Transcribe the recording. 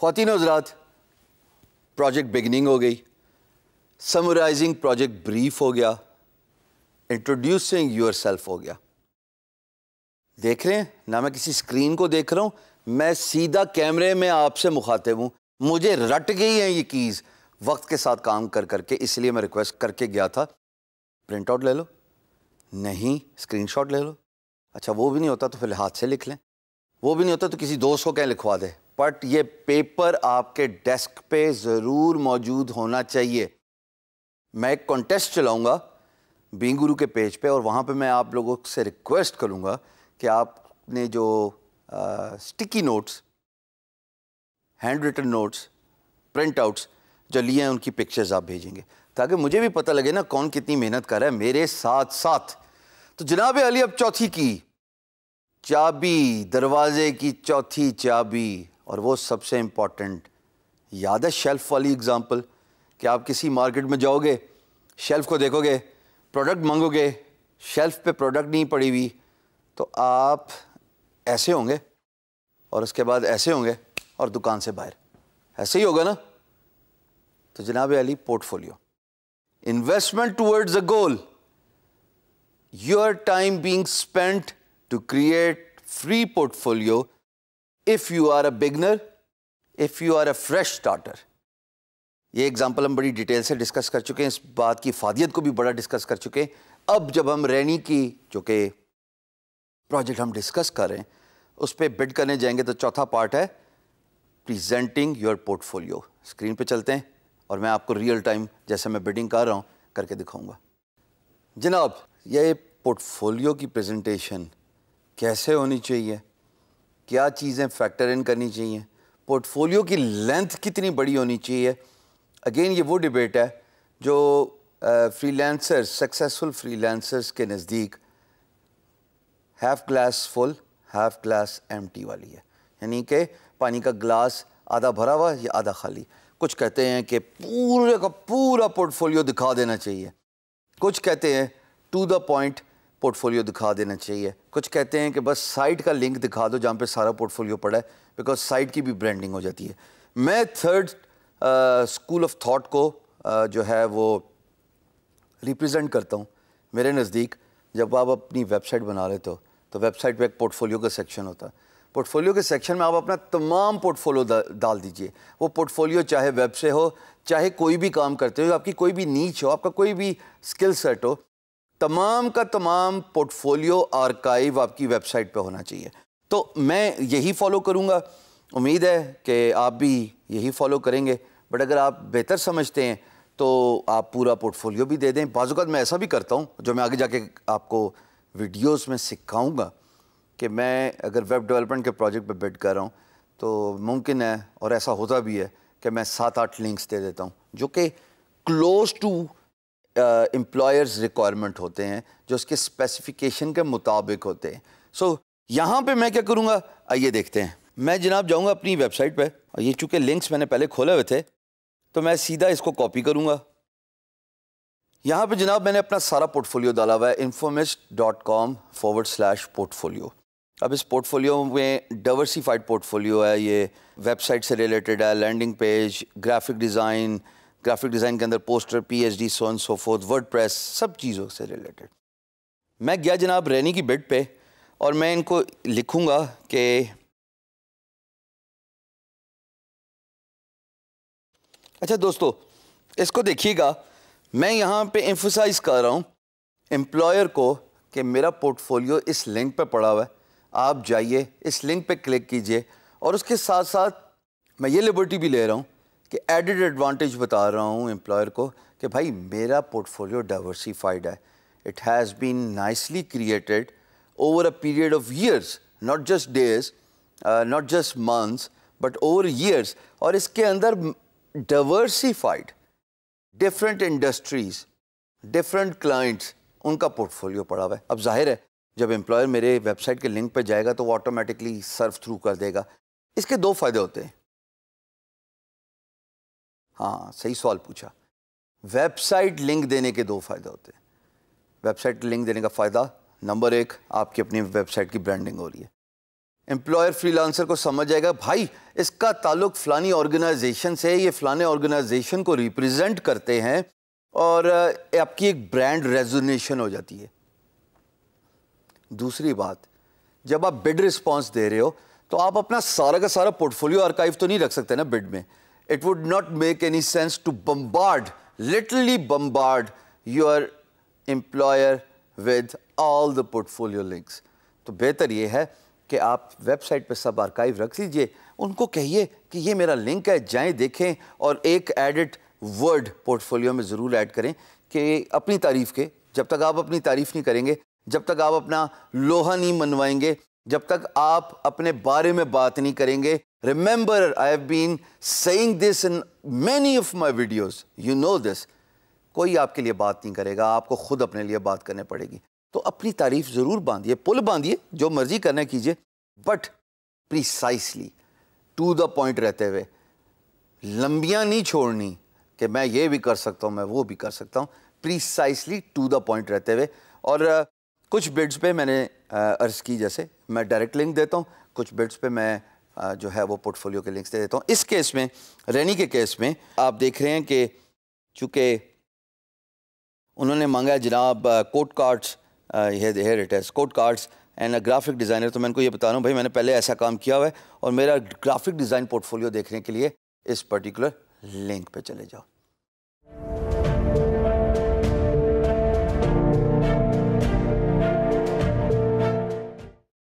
खातिन हजरात project beginning हो गई समराइजिंग प्रोजेक्ट ब्रीफ हो गया इंट्रोड्यूसिंग योर सेल्फ हो गया देख रहे हैं ना मैं किसी स्क्रीन को देख रहा हूँ मैं सीधा कैमरे में आपसे मुखातिब हूँ मुझे रट गई है ये कीज़ वक्त के साथ काम कर करके इसलिए मैं रिक्वेस्ट करके गया था प्रिंट आउट ले लो नहीं शॉट ले लो अच्छा वो भी नहीं होता तो फिर हाथ से लिख लें वो भी नहीं होता तो किसी दोस्त को कहें लिखवा दे बट ये पेपर आपके डेस्क पे ज़रूर मौजूद होना चाहिए मैं एक कॉन्टेस्ट चलाऊंगा बेंगुरु के पेज पे और वहाँ पे मैं आप लोगों से रिक्वेस्ट करूँगा कि आपने जो आ, sticky notes handwritten notes printouts जो लिए हैं उनकी पिक्चर्स आप भेजेंगे ताकि मुझे भी पता लगे ना कौन कितनी मेहनत कर रहा है मेरे साथ साथ तो जनाब अली अब चौथी की चाबी दरवाजे की चौथी चाबी और वो सबसे इम्पॉर्टेंट याद है शेल्फ़ वाली एग्ज़ाम्पल कि आप किसी मार्केट में जाओगे शेल्फ़ को देखोगे प्रोडक्ट मंगोगे शेल्फ़ पे प्रोडक्ट नहीं पड़ी हुई तो आप ऐसे होंगे और उसके बाद ऐसे होंगे और दुकान से बाहर ऐसे ही होगा ना तो जनाब Ali portfolio investment towards a goal your time being spent to create free portfolio if you are a beginner if you are a fresh starter ये एग्जांपल हम बड़ी डिटेल से डिस्कस कर चुके हैं इस बात की फादियत को भी बड़ा डिस्कस कर चुके हैं अब जब हम रैनी की जो कि प्रोजेक्ट हम डिस्कस कर रहे हैं उस पर बिड करने जाएंगे तो चौथा पार्ट है प्रेजेंटिंग योर पोर्टफोलियो स्क्रीन पे चलते हैं और मैं आपको रियल टाइम जैसे मैं बिडिंग कर रहा हूँ करके दिखाऊंगा जनाब ये पोर्टफोलियो की प्रेजेंटेशन कैसे होनी चाहिए क्या चीज़ें फैक्टर इन करनी चाहिए पोर्टफोलियो की लेंथ कितनी बड़ी होनी चाहिए अगेन ये वो डिबेट है जो फ्रीलांसर्स सक्सेसफुल फ्रीलैंसर्स के नज़दीक half glass full half glass empty वाली है यानी कि पानी का ग्लास आधा भरा हुआ या आधा खाली कुछ कहते हैं कि पूरे का पूरा पोर्टफोलियो दिखा देना चाहिए कुछ कहते हैं टू द पॉइंट पोर्टफोलियो दिखा देना चाहिए कुछ कहते हैं कि बस साइट का लिंक दिखा दो जहाँ पे सारा पोर्टफोलियो पड़ा है बिकॉज साइट की भी ब्रांडिंग हो जाती है मैं थर्ड स्कूल ऑफ थॉट को आ, uh, जो है वो रिप्रेजेंट करता हूँ मेरे नज़दीक जब आप अपनी वेबसाइट बना लेते हो तो वेबसाइट तो पर एक पोर्टफोलियो का सेक्शन होता है पोर्टफोलियो के सेक्शन में आप अपना तमाम पोर्टफोलियो डाल दीजिए वो पोर्टफोलियो चाहे वेब से हो चाहे कोई भी काम करते हो आपकी कोई भी नीच हो आपका कोई भी स्किल सेट हो तमाम का तमाम पोर्टफोलियो आर्काइव आपकी वेबसाइट पे होना चाहिए तो मैं यही फॉलो करूँगा उम्मीद है कि आप भी यही फॉलो करेंगे बट अगर आप बेहतर समझते हैं तो आप पूरा पोर्टफोलियो भी दे दें बाजूकात मैं ऐसा भी करता हूँ जो मैं आगे जाके आपको वीडियोस में सिखाऊंगा कि मैं अगर वेब डेवलपमेंट के प्रोजेक्ट पे बैठ कर रहा हूँ तो मुमकिन है और ऐसा होता भी है कि मैं सात आठ लिंक्स दे देता हूँ जो कि close to employers uh, requirement होते हैं जो उसके स्पेसिफिकेशन के मुताबिक होते हैं सो so, यहाँ पे मैं क्या करूँगा आइए देखते हैं मैं जनाब जाऊँगा अपनी वेबसाइट पे और ये चूँकि लिंक्स मैंने पहले खोले हुए थे तो मैं सीधा इसको कॉपी करूँगा यहाँ पे जनाब मैंने अपना सारा पोर्टफोलियो डाला हुआ है Infomist dot com forward slash portfolio अब इस पोर्टफोलियो में डाइवर्सिफाइड पोर्टफोलियो है ये वेबसाइट से रिलेटेड है landing page graphic design graphic design के अंदर पोस्टर पी एच डी सोन सोफोथ वर्ड प्रेस सब चीज़ों से रिलेटेड मैं गया जनाब रैनी की बेड पे और मैं इनको लिखूँगा कि अच्छा दोस्तों इसको देखिएगा मैं यहाँ पे एम्फोसाइज कर रहा हूँ एम्प्लॉयर को कि मेरा पोर्टफोलियो इस लिंक पे पड़ा हुआ है आप जाइए इस लिंक पे क्लिक कीजिए और उसके साथ साथ मैं ये लिबर्टी भी ले रहा हूँ कि एडिड एडवांटेज बता रहा हूँ एम्प्लॉयर को कि भाई मेरा पोर्टफोलियो डाइवर्सिफाइड है it has been nicely created over a period of years not just days not just months but over years और इसके अंदर diversified different industries different clients उनका पोर्टफोलियो पड़ा हुआ है अब जाहिर है जब एम्प्लॉयर मेरे वेबसाइट के लिंक पर जाएगा तो वो ऑटोमेटिकली सर्व थ्रू कर देगा इसके दो फ़ायदे होते हैं हाँ सही सवाल पूछा वेबसाइट लिंक देने के दो फ़ायदे होते हैं वेबसाइट लिंक देने का फ़ायदा नंबर एक आपकी अपनी वेबसाइट की ब्रांडिंग हो रही है एम्प्लॉयर फ्रीलांसर को समझ जाएगा भाई इसका ताल्लुक फ़लानी ऑर्गेनाइजेशन से ये फ़लाने ऑर्गेनाइजेशन को रिप्रेजेंट करते हैं और आपकी एक ब्रांड रेजोनेशन हो जाती है दूसरी बात जब आप बिड रिस्पॉन्स दे रहे हो तो आप अपना सारा का सारा पोर्टफोलियो आर्काइव तो नहीं रख सकते ना बिड में it would not make any sense to bombard, literally bombard your employer with all the portfolio links. तो बेहतर ये है कि आप वेबसाइट पे सब आर्काइव रख लीजिए उनको कहिए कि ये मेरा लिंक है जाएं देखें और एक एडिट वर्ड पोर्टफोलियो में ज़रूर ऐड करें कि अपनी तारीफ़ के जब तक आप अपनी तारीफ़ नहीं करेंगे जब तक आप अपना लोहा नहीं मनवाएंगे जब तक आप अपने बारे में बात नहीं करेंगे remember I have been saying this in many of my videos you know this कोई आपके लिए बात नहीं करेगा आपको खुद अपने लिए बात करनी पड़ेगी तो अपनी तारीफ ज़रूर बांधिए पुल बांधिए जो मर्जी करने कीजिए but precisely to the point रहते हुए लंबियाँ नहीं छोड़नी कि मैं ये भी कर सकता हूँ मैं वो भी कर सकता हूँ प्रिसाइसली टू द पॉइंट रहते हुए और कुछ बिड्स पे मैंने अर्ज़ की जैसे मैं डायरेक्ट लिंक देता हूँ कुछ बिट्स पे मैं जो है वो पोर्टफोलियो के लिंक्स दे देता हूँ इस केस में रैनी के केस में आप देख रहे हैं कि चूँकि उन्होंने मांगा जनाब quote cards here it quote cards and graphic designer तो मैं इनको ये बता रहा हूँ भाई मैंने पहले ऐसा काम किया हुआ है और मेरा ग्राफिक डिज़ाइन पोर्टफोलियो देखने के लिए इस पर्टिकुलर लिंक पे चले जाओ